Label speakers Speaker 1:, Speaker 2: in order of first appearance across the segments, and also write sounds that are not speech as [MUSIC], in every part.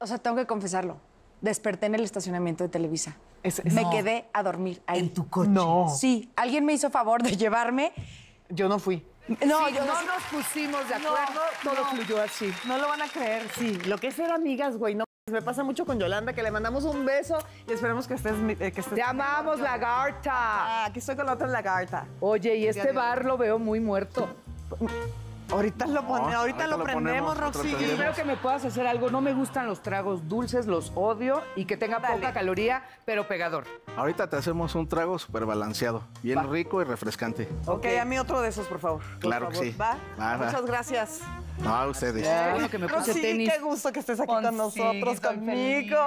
Speaker 1: O sea, tengo que confesarlo. Desperté en el estacionamiento de Televisa. me quedé a dormir ahí. ¿En tu coche? No. Sí, alguien me hizo favor de llevarme. Yo no fui. No, no, nos pusimos de acuerdo, todo fluyó así. No lo van a creer. Sí, lo que es ser amigas, güey, no me pasa mucho con Yolanda, que le mandamos un beso y esperemos que estés... Llamamos eh, que estés lagarta! Ah, aquí estoy con la otra lagarta. Oye, y este bar lo veo muy muerto. Ahorita lo, prendemos, Roxy. Yo creo que me puedas hacer algo. No me gustan los tragos dulces, los odio y que tenga poca caloría, pero pegador. Ahorita te hacemos un trago súper balanceado, bien rico y refrescante. ok, a mí otro de esos, por favor. Claro que sí. ¿Va? Muchas gracias. No, a ustedes. Qué que me qué gusto que estés aquí con, nosotros, conmigo.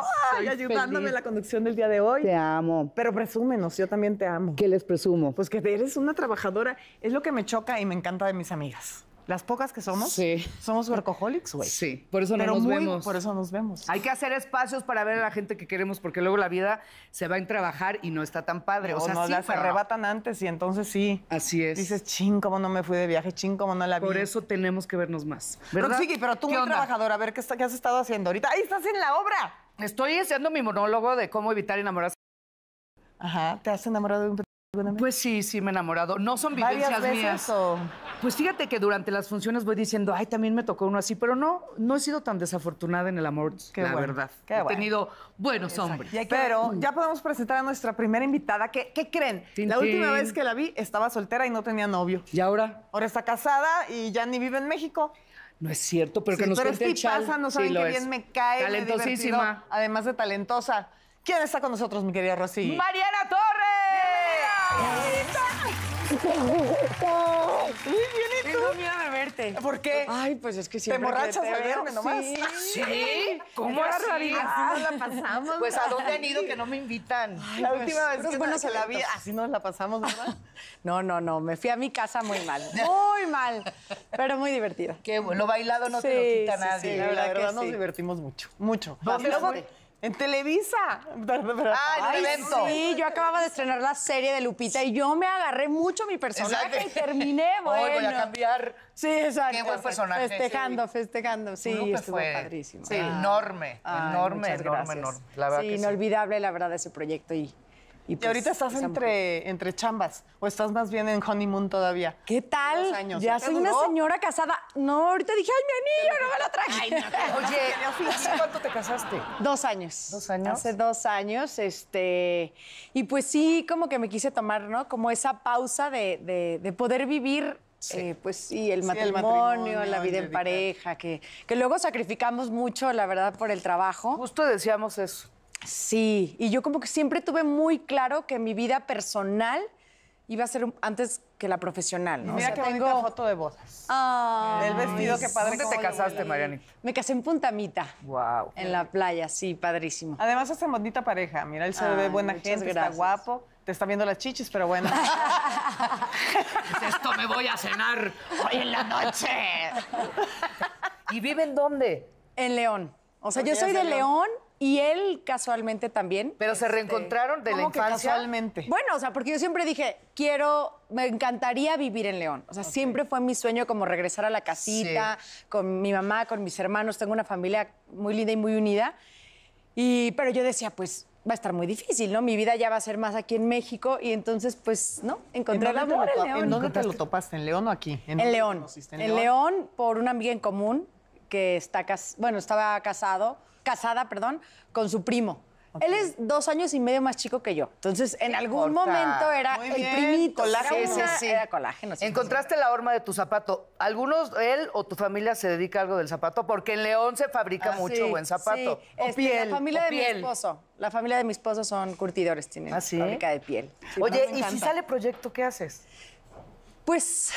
Speaker 1: ayudándome en la conducción del día de hoy. Te amo. Pero presúmenos, yo también te amo. ¿Qué les presumo? Pues que eres una trabajadora. Es lo que me choca y me encanta de mis amigas. Las pocas que somos, sí. somos workaholics, güey. Sí, por eso no nos vemos. Por eso nos vemos. Hay que hacer espacios para ver a la gente que queremos, porque luego la vida se va en trabajar y no está tan padre. o sea, no, arrebatan antes y entonces sí. Así es. Dices, ching, cómo no me fui de viaje, ching, cómo no la vi. Por eso tenemos que vernos más. ¿Verdad? Pero, pero tú, muy trabajadora, a ver, ¿qué, has estado haciendo ahorita? ¡Ahí estás en la obra! Estoy haciendo mi monólogo de cómo evitar enamorarse. Ajá, ¿te has enamorado de un Pues sí, sí, me he enamorado. No son vivencias veces mías. Pues fíjate que durante las funciones voy diciendo, ay, también me tocó uno así, pero no, no he sido tan desafortunada en el amor, la verdad. he tenido buenos hombres. Pero ya podemos presentar a nuestra primera invitada. que- ¿Qué, creen? la última vez que la vi estaba soltera y no tenía novio. ¿Y ahora? Ahora está casada y ya ni vive en México. No es cierto, pero que nos pero chal. pasa, no saben qué bien me cae. Talentosísima. además de talentosa. ¿Quién está con nosotros, mi querida Rosy? Mariana Torres. Uy, viene Tengo miedo de verte. ¿Por qué? Ay, pues es que siempre ¿Te emborrachas de verme nomás? Sí. ¿Sí? ¿Cómo así? nos la pasamos. Pues, ¿a dónde han ido que no me invitan? la pues, última vez que bueno, se la vi, así nos la pasamos, ¿verdad? [LAUGHS] no, no, no. Me fui a mi casa muy mal. Muy mal. Pero muy divertida. Qué bueno. Lo bailado no te lo quita sí, nadie. Sí, la, verdad, nos divertimos mucho. Mucho. En Televisa. [LAUGHS] Ah, el evento. Sí, yo acababa de estrenar la serie de Lupita y yo me agarré mucho mi personaje y terminé, bueno. [LAUGHS] voy a cambiar. Sí, exacto. Qué buen personaje. Festejando, festejando. Sí, estuvo fue padrísimo. Sí, ah. enorme, enorme, enorme, enorme, La verdad sí, inolvidable, la verdad, ese proyecto y y, pues, ahorita estás entre, entre chambas, o estás más bien en honeymoon todavía. ¿Qué tal? Años. Ya soy una señora casada. No, ahorita dije, ay, mi anillo, no me lo traje. Oye, [LAUGHS] ¿cuánto te casaste? Dos años. Dos años. Hace dos años, este. Y pues sí, como que me quise tomar, ¿no? Como esa pausa de, poder vivir eh, pues sí, el, matrimonio, el, matrimonio, la vida en pareja, que, que luego sacrificamos mucho, la verdad, por el trabajo. Justo decíamos eso. Sí, y yo como que siempre tuve muy claro que mi vida personal iba a ser antes que la profesional, ¿no? Mira o tengo... foto de bodas. el vestido, qué padre. ¿Dónde te casaste, Mariani. Me casé en Puntamita. Wow. En la playa, sí, padrísimo. Además, esta bonita pareja. Mira, él se ve buena gente, está guapo. Te está viendo las chichis, pero bueno. [LAUGHS] esto me voy a cenar hoy en la noche. [LAUGHS] ¿Y vive en dónde? En León. O sea, pues yo soy de León y él casualmente también. Pero se este, reencontraron de la infancia. Casualmente? Bueno, o sea, porque yo siempre dije, quiero, me encantaría vivir en León. O sea, siempre fue mi sueño como regresar a la casita, con mi mamá, con mis hermanos. Tengo una familia muy linda y muy unida. Y, pero yo decía, pues va a estar muy difícil, ¿no? Mi vida ya va a ser más aquí en México y entonces, pues, ¿no? Encontré el amor en León. dónde te lo topaste? ¿En León o aquí? En, León. En, León? por una amiga en común que está, bueno, estaba casado casada, perdón, con su primo. Él es dos años y medio más chico que yo. Entonces, en algún momento era el primito. Colágeno. Encontraste la horma de tu zapato. ¿Algunos, él o tu familia se dedica a algo del zapato? Porque en León se fabrica ah, mucho buen zapato. O este, piel. La familia de mi esposo. La familia de mi esposo son curtidores, tienen ¿Ah, fábrica de piel. Oye, ¿y si sale proyecto, qué haces? Pues,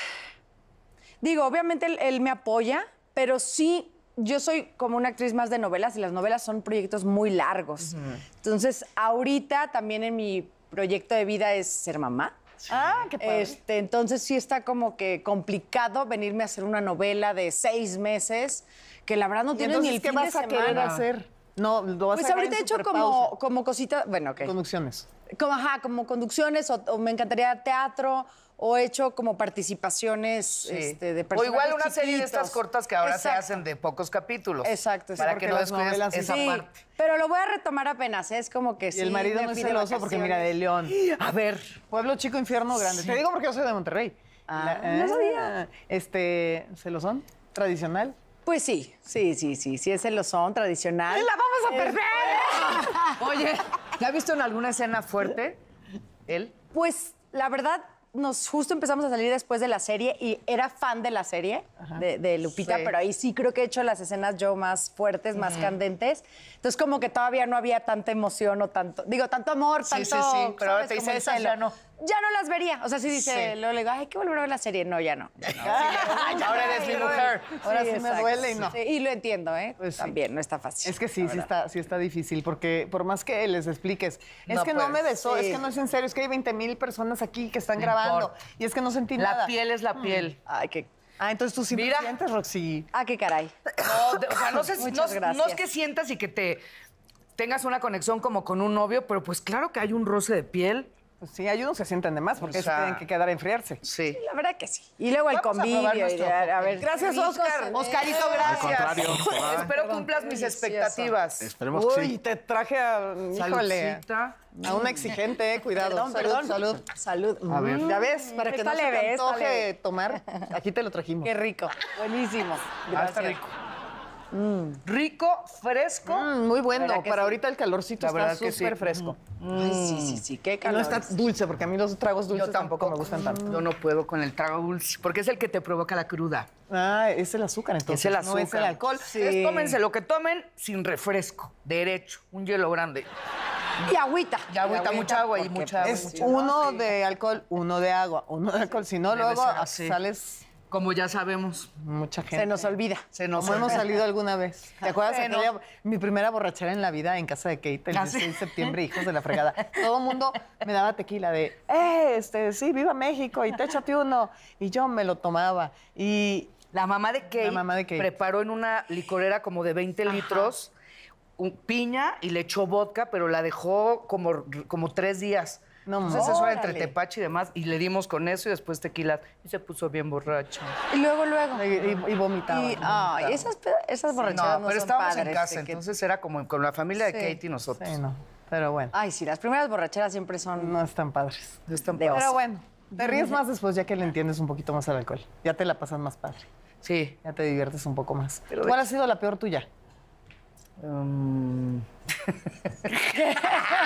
Speaker 1: digo, obviamente él me apoya, pero sí yo soy como una actriz más de novelas y las novelas son proyectos muy largos. Entonces, ahorita también en mi proyecto de vida es ser mamá. Ah, qué padre. Este, entonces sí está como que complicado venirme a hacer una novela de seis meses, que la verdad no tiene ni el ¿qué vas de a querer hacer? No, lo vas pues ahorita he hecho como, como cositas, bueno, ok. Conducciones. Como, ajá, como conducciones o, me encantaría teatro o he hecho como participaciones este, de personas. O igual una serie de estas cortas que ahora se hacen de pocos capítulos. Exacto, Para que no descuides esa sí, parte. Pero lo voy a retomar apenas, ¿eh? es como que y el marido celoso porque mira, de León. A ver. Pueblo chico, infierno grande. Te digo porque yo soy de Monterrey. Ah, no eh, sabía. Este, ¿celosón? ¿Tradicional? Pues sí, sí, sí, sí, sí, ese lo son tradicional. ¡La vamos a este, perder! [LAUGHS] Oye, ¿Te ha visto en alguna escena fuerte? ¿Él? Pues la verdad, nos justo empezamos a salir después de la serie y era fan de la serie de, Lupita, pero ahí sí creo que he hecho las escenas yo más fuertes, más candentes. Entonces como que todavía no había tanta emoción o tanto, digo, tanto amor, tanto... Sí, sí, sí, pero ahora te dice ya no las vería. O sea, si dice, lo le digo, hay que volver a ver la serie. No, ya no. [LAUGHS] ahora eres mi mujer. Ahora sí, me duele y no. y lo entiendo, ¿eh? Pues También, no está fácil. Es que sí, sí está, sí está difícil, porque por más que les expliques, es que no pues, me besó, es que no es en serio, es que hay 20 mil personas aquí que están grabando y es que no sentí nada. La piel es la hmm. piel. Ay, qué Ah, entonces tú sí sientes, Roxy. [LAUGHS] Ah, qué caray. o sea, no, no, es que sientas y que te tengas una conexión como con un novio, pero pues claro que hay un roce de piel sí, hay unos que sienten de más porque o tienen que quedar a enfriarse. Sí. La verdad que sí. Y luego el A ver. Gracias, Oscar. Oscarito, gracias. [LAUGHS] Ah, Espero cumplas mis expectativas. Esperemos Uy, que sí. te traje a... Híjole. A una exigente, eh, cuidado. Perdón, perdón. Salud. Salud. salud. A ver. Mm, ¿Ya ves? Para que no se te antoje tomar, aquí te lo trajimos. Qué rico. Buenísimo. Ah, gracias. está rico. Mm. Rico, fresco. Mm, muy bueno. Para ahorita el calorcito está súper fresco. Mm. Ay, sí, sí, sí. Qué calor. no está dulce, porque a mí los tragos dulces tampoco. me gustan tanto. Yo no puedo con el trago dulce, porque es el que te provoca la cruda. Ah, es el azúcar entonces. Es el azúcar. es el alcohol. Sí. tómense lo que tomen sin refresco, derecho, un hielo grande. Y agüita. Y agüita, mucha agua y pues, mucha agua. Es uno de alcohol, uno de agua, uno de alcohol. Si no, luego sales como ya sabemos. Mucha gente. Se nos olvida. Se nos Como hemos salido alguna vez. ¿Te acuerdas mi primera borrachera en la vida en casa de Kate el 16 ah, de septiembre, [LAUGHS] hijos de la fregada? Todo el mundo me daba tequila de, eh, este, sí, viva México y te échate uno. Y yo me lo tomaba. Y la mamá de Kate, preparó en una licorera como de 20 litros un piña y le echó vodka, pero la dejó como, como tres días no Entonces eso era entre tepache y demás, y le dimos con eso y después tequila. Y se puso bien borracho. Y luego, luego. Y, y vomitaba. Y, esas, esas borrachadas no, pero estábamos en casa, entonces era como con la familia de Katie y nosotros. Sí, Pero bueno. Ay, sí, las primeras borracheras siempre son... No están padres. No están padres. Pero bueno, te ríes más después ya que le entiendes un poquito más al alcohol. Ya te la pasas más padre. Sí. Ya te diviertes un poco más. ¿Cuál ha sido la peor tuya? Em, [LAUGHS] no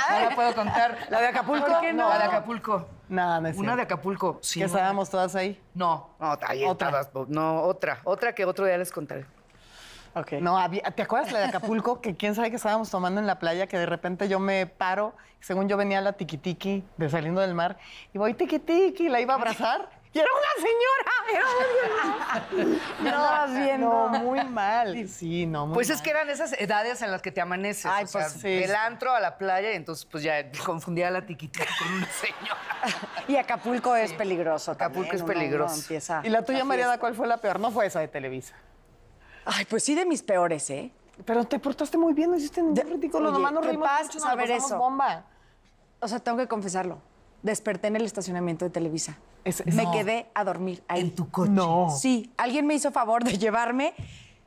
Speaker 1: la puedo contar. ¿La de Acapulco? ¿Por qué no? La de Acapulco. Nada, me es Una de Acapulco, sí. estábamos todas ahí? No. No, ahí otra. Pues, no, otra. Otra que otro día les contaré. Ok. No, ¿te acuerdas la de Acapulco? Que quién sabe que estábamos tomando en la playa, que de repente yo me paro, según yo venía la tiquitiqui de saliendo del mar, y voy tiquitiqui, la iba a abrazar y era una señora, era una viendo. muy mal. Sí, no, muy Pues es que eran esas edades en las que te amaneces. Pues antro a la playa, y entonces pues ya confundía la tiquita con una señora. Y Acapulco es peligroso Acapulco es peligroso. y la tuya, Mariana, ¿cuál fue la peor? No fue esa de Televisa. Ay, pues sí de mis peores, ¿eh? Pero te portaste muy bien, no hiciste ningún ridículo. No no, rimos a ver eso. bomba. O sea, tengo que confesarlo desperté en el estacionamiento de Televisa. me quedé a dormir ahí. ¿En tu coche? No. Sí, alguien me hizo favor de llevarme.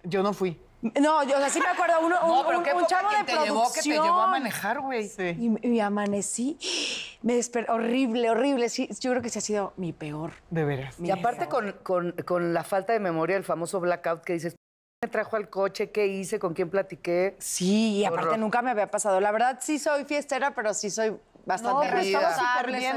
Speaker 1: Yo no fui. No, yo o sea, sí me acuerdo, uno, un, pero qué de producción. que te llevó a manejar, güey. Y, me amanecí, me desperté, horrible, horrible. Sí, yo creo que ese ha sido mi peor. De veras. Y aparte con, con, con la falta de memoria, el famoso blackout que dices, me trajo al coche, qué hice, con quién platiqué. Sí, y aparte nunca me había pasado. La verdad sí soy fiestera, pero sí soy Bastante no, pues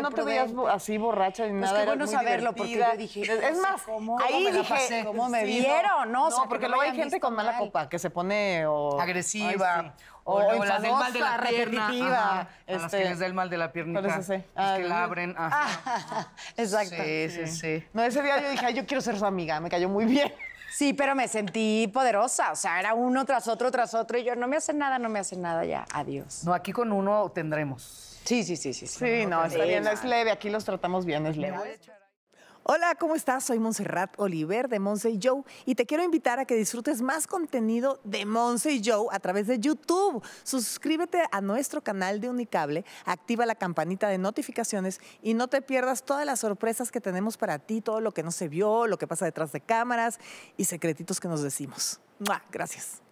Speaker 1: no te veías así borracha ni pues nada. Es bueno saberlo, porque yo dije... Es más, ahí dije, ¿cómo me vieron? No, porque luego hay gente con mala copa, que se pone o... Agresiva. O, o, la las del mal de la pierna. este... a las este, que les da el mal de la pierna. Es ese? que ah, la abren. Ah, [LAUGHS] exacto. Sí, sí, sí. No, ese día yo dije, Ay, yo quiero ser su amiga, me cayó muy bien. Sí, pero me sentí poderosa, o sea, era uno tras otro, tras otro, y yo, no me hacen nada, no me hacen nada, ya, adiós. No, aquí con uno tendremos. Sí, sí, sí, sí. Sí, no, está bien, es leve, aquí los tratamos bien, es leve. Hola, ¿cómo estás? Soy Montserrat Oliver de Monse y Joe y te quiero invitar a que disfrutes más contenido de Monse y Joe a través de YouTube. Suscríbete a nuestro canal de Unicable, activa la campanita de notificaciones y no te pierdas todas las sorpresas que tenemos para ti, todo lo que no se vio, lo que pasa detrás de cámaras y secretitos que nos decimos. Gracias.